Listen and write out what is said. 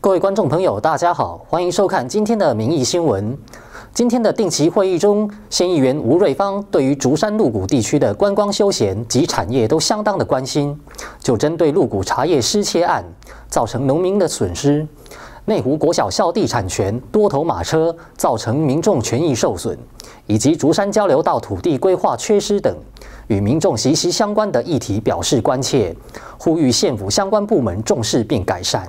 各位观众朋友，大家好，欢迎收看今天的《民意新闻》。今天的定期会议中，县议员吴瑞芳对于竹山鹿谷地区的观光休闲及产业都相当的关心。就针对鹿谷茶叶失窃案造成农民的损失、内湖国小校地产权多头马车造成民众权益受损，以及竹山交流道土地规划缺失等与民众息息相关的议题，表示关切，呼吁县府相关部门重视并改善。